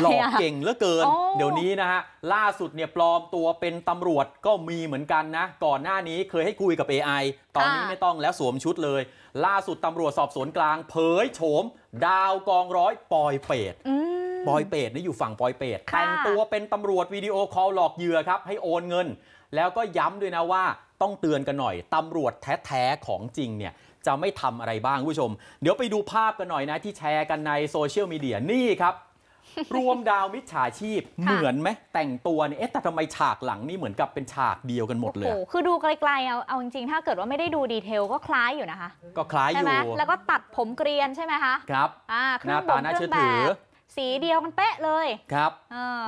หลอกเก่งเหลือเกิน เดี๋ยวนี้นะฮะ ล่าสุดเนี่ยปลอมตัวเป็นตำรวจก็มีเหมือนกันนะ ก่อนหน้านี้เคยให้คุยกับ AI ตอนนี้ไม่ต้องแล้วสวมชุดเลย ล่าสุดตำรวจสอบสวนกลางเผยโฉม ดาวกองร้อยปอยเปตปอยเปตนี่อยู่ฝั่งปอยเปตแต่งตัวเป็นตำรวจวิดีโอคอลหลอกเหยื่อครับ ให้โอนเงิน แล้วก็ย้ำด้วยนะว่า ต้องเตือนกันหน่อยตำรวจแท้ๆของจริงเนี่ยจะไม่ทำอะไรบ้างผู้ชม เดี๋ยวไปดูภาพกันหน่อยนะที่แชร์กันในโซเชียลมีเดียนี่ครับรวมดาวมิจฉาชีพเหมือนไหมแต่งตัวเนี่ยแต่ทำไมฉากหลังนี่เหมือนกับเป็นฉากเดียวกันหมดเลย คือดูไกลๆเอาเอาจริงๆ ถ้าเกิดว่าไม่ได้ดูดีเทลก็คล้ายอยู่นะคะ ก็คล้ายอยู่แล้วก็ตัดผมเกรียนใช่ไหมคะ ครับอ่าหน้าตาน่าเชื่อถือ สีเดียวกันเป๊ะเลยครับ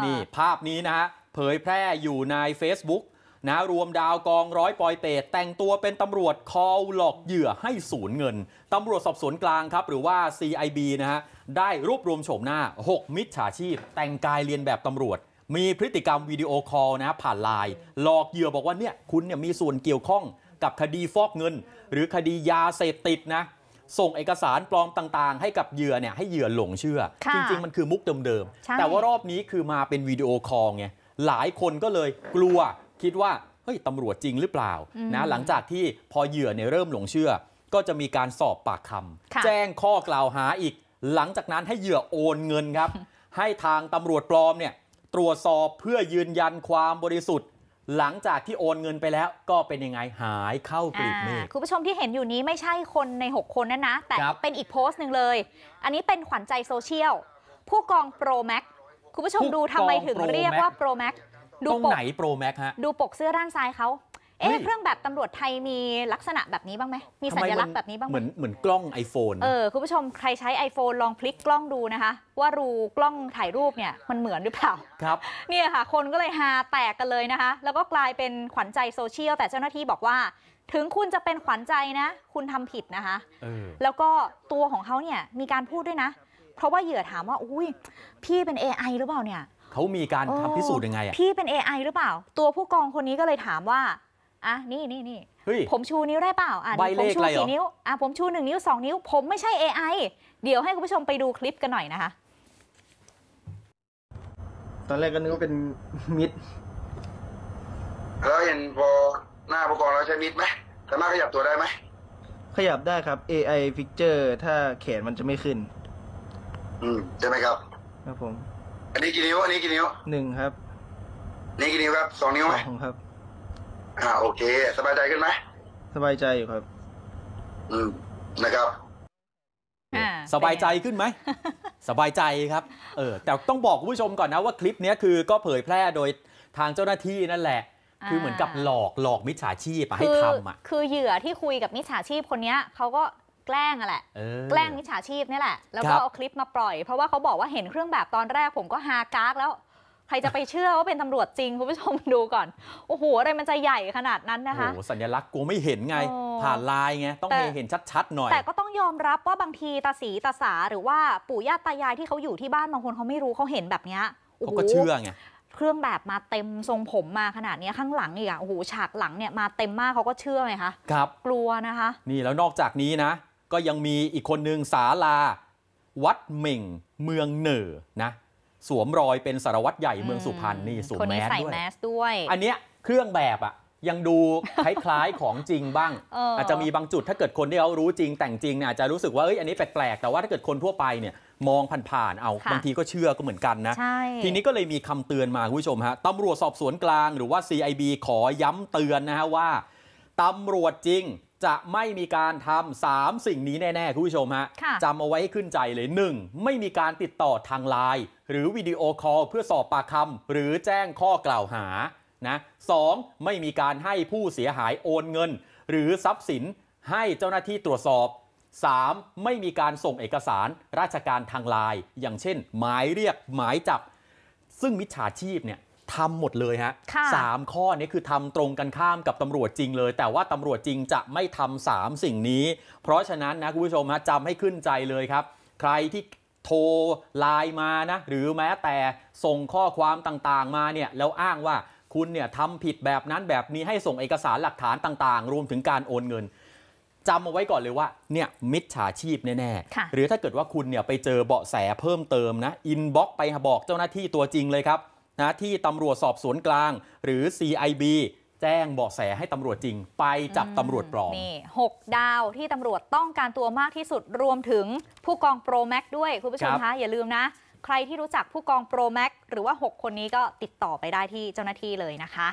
นี่ภาพนี้นะฮะเผยแพร่อยู่ใน Facebook นะรวมดาวกองร้อยปอยเปตแต่งตัวเป็นตำรวจคอลหลอกเหยื่อให้สูญเงิน ตำรวจสอบสวนกลางครับ หรือว่า CIB นะฮะได้รวบรวมโฉมหน้า 6 มิจฉาชีพแต่งกายเรียนแบบตำรวจ มีพฤติกรรมวิดีโอคอลนะผ่านไลน์หลอกเหยื่อบอกว่าเนี่ยคุณเนี่ยมีส่วนเกี่ยวข้องกับคดีฟอกเงิน หรือคดียาเสพติดนะส่งเอกสารปลอมต่างๆ ให้กับเหยื่อเนี่ยให้เหยื่อหลงเชื่อจริงๆมันคือมุกเดิมๆแต่ว่ารอบนี้คือมาเป็นวิดีโอคอลไงหลายคนก็เลยกลัวคิดว่าเฮ้ยตำรวจจริงหรือเปล่านะหลังจากที่พอเหยื่อเนี่ยเริ่มหลงเชื่อ ก็จะมีการสอบปากคำแจ้งข้อกล่าวหาอีก หลังจากนั้นให้เหยื่อโอนเงินครับ ให้ทางตำรวจปลอมเนี่ยตรวจสอบเพื่อยืนยันความบริสุทธิ์ หลังจากที่โอนเงินไปแล้วก็เป็นยังไงหายเข้ากลีบเมฆคุณผู้ชมที่เห็นอยู่นี้ไม่ใช่คนใน 6 คนนั่นนะแต่เป็นอีกโพสต์หนึ่งเลย อันนี้เป็นขวัญใจโซเชียลผู้กองโปรแม็กคุณผู้ชมดูทำไมถึงเรียกว่าโปรแม็กตรงไหนโปรแม็กฮะ ดูปกเสื้อด้านซ้ายเขาเอ๊ะเครื่องแบบตำรวจไทยมีลักษณะแบบนี้บ้างไหมมีสัญลักษณ์แบบนี้บ้างเหมือนเหมือนกล้อง iPhone เออคุณผู้ชมใครใช้ iPhone ลองพลิกกล้องดูนะคะ ว่ารูกล้องถ่ายรูปเนี่ยมันเหมือนหรือเปล่าครับ เนี่ยค่ะ คนก็เลยฮาแตกกันเลยนะคะ แล้วก็กลายเป็นขวัญใจโซเชียลแต่เจ้าหน้าที่บอกว่า ถึงคุณจะเป็นขวัญใจนะ คุณทำผิดนะคะแล้วก็ตัวของเขาเนี่ยมีการพูดด้วยนะ เพราะว่าเหยื่อถามว่าอุ้ยพี่เป็น AI หรือเปล่าเนี่ยเขามีการทำพิสูจน์ยังไงอะพี่เป็น AI หรือเปล่า ตัวผู้กองคนนี้ก็เลยถามว่า อ่ะ นี่นี่นี่ผมชูนิ้วได้เปล่าอ่ะผมชูสี่นิ้วอ่ะผมชูหนึ่งนิ้วสองนิ้ว ผมไม่ใช่ AI เดี๋ยวให้คุณผู้ชมไปดูคลิปกันหน่อยนะคะตอนแรกก็นึกว่าเป็นมิดแล้วเห็นพอหน้าผู้กองแล้วใช้มิดไหมสามารถขยับตัวได้ไหม ขยับได้ครับ AI Picture ถ้าแขนมันจะไม่ขึ้น อืมใช่ไหมครับครับผมอันนี้กี่นิ้วอันนี้กี่นิ้วหนึ่งครับ นี่กี่นิ้วครับสองนิ้วไหมสองครับอ่าโอเค สบายใจขึ้นไหมสบายใจอยู่ครับ อืมนะครับสบายใจขึ้นไหมสบายใจครับ เออ แต่ต้องบอกคุณผู้ชมก่อนนะ ว่าคลิปนี้คือก็เผยแพร่โดยทางเจ้าหน้าที่นั่นแหละ คือเหมือนกับหลอกหลอกมิจฉาชีพอะให้ทำอ่ะคือเหยื่อที่คุยกับมิจฉาชีพคนนี้เขาก็แกล้งอะแหละ แกล้งมิจฉาชีพนี่แหละ แล้วก็เอาคลิปมาปล่อย เพราะว่าเขาบอกว่าเห็นเครื่องแบบตอนแรกผมก็ฮากากแล้วใครจะไปเชื่อว่าเป็นตำรวจจริงคุณผู้ชมดูก่อน โอ้โห อะไรมันจะใหญ่ขนาดนั้นนะคะโอ้สัญลักษณ์กลัวไม่เห็นไง ผ่านลายไงต้องเห็นชัด ๆ หน่อย แต่ก็ต้องยอมรับว่าบางทีตาสีตาสาหรือว่าปู่ย่าตายายที่เขาอยู่ที่บ้านบางคนเขาไม่รู้เขาเห็นแบบนี้เขาก็เชื่อไงเครื่องแบบมาเต็มทรงผมมาขนาดนี้ข้างหลังอีกอ่ะโอ้โหฉากหลังเนี่ยมาเต็มมากเขาก็เชื่อไหมคะครับกลัวนะคะ นี่แล้วนอกจากนี้นะก็ยังมีอีกคนหนึ่งสาลาวัดเหม่งเมืองเหนือนะสวมรอยเป็นสารวัตรใหญ่เมืองสุพรรณนี่สวมแมสด้วยวย อันเนี้ยเครื่องแบบอะยังดูคล้ายๆของจริงบ้างอออาจจะมีบางจุดถ้าเกิดคนที่เขารู้จริงแต่งจริงเนี่ยอาจจะรู้สึกว่าเอ้ยอันนี้แปลกๆ แต่ว่าถ้าเกิดคนทั่วไปเนี่ยมองผ่านๆเอาบางทีก็เชื่อก็เหมือนกันนะทีนี้ก็เลยมีคำเตือนมาคุณผู้ชมฮะตำรวจสอบสวนกลางหรือว่า CIB ขอย้ำเตือนนะฮะว่าตำรวจจริงจะไม่มีการทำสามสิ่งนี้แน่ๆคุณผู้ชม ฮะจำเอาไว้้ขึ้นใจเลย 1. ไม่มีการติดต่อทางไลน์หรือวิดีโอคอลเพื่อสอบปากคำหรือแจ้งข้อกล่าวหานะสไม่มีการให้ผู้เสียหายโอนเงิน หรือทรัพย์สินให้เจ้าหน้าที่ตรวจสอบ 3. ไม่มีการส่งเอกสารราชการทางไลน์อย่างเช่น หมายเรียกหมายจับ ซึ่งมิจฉาชีพเนี่ยทำหมดเลยฮะสามข้อนี้คือทำตรงกันข้ามกับตำรวจจริงเลย แต่ว่าตำรวจจริงจะไม่ทำสามสิ่งนี้ เพราะฉะนั้นนะคุณผู้ชมฮะจำให้ขึ้นใจเลยครับ ใครที่โทรไลน์มานะ หรือแม้แต่ส่งข้อความต่างๆมาเนี่ย แล้วอ้างว่าคุณเนี่ยทำผิดแบบนั้นแบบนี้ให้ส่งเอกสารหลักฐานต่างๆ รวมถึงการโอนเงิน จำเอาไว้ก่อนเลยว่าเนี่ยมิจฉาชีพแน่ๆ หรือถ้าเกิดว่าคุณเนี่ยไปเจอเบาะแสเพิ่มเติมนะอินบ็อกไปบอกเจ้าหน้าที่ตัวจริงเลยครับนะที่ตำรวจสอบสวนกลาง หรือ CIB แจ้งเบาะแสให้ตำรวจจริงไปจับตำรวจปลอมนี่หกดาวที่ตำรวจต้องการตัวมากที่สุดรวมถึงผู้กองโปรแม็กด้วย คุณผู้ชมคะ อย่าลืมนะ ใครที่รู้จักผู้กองโปรแม็กหรือว่า 6 คนนี้ก็ติดต่อไปได้ที่เจ้าหน้าที่เลยนะคะ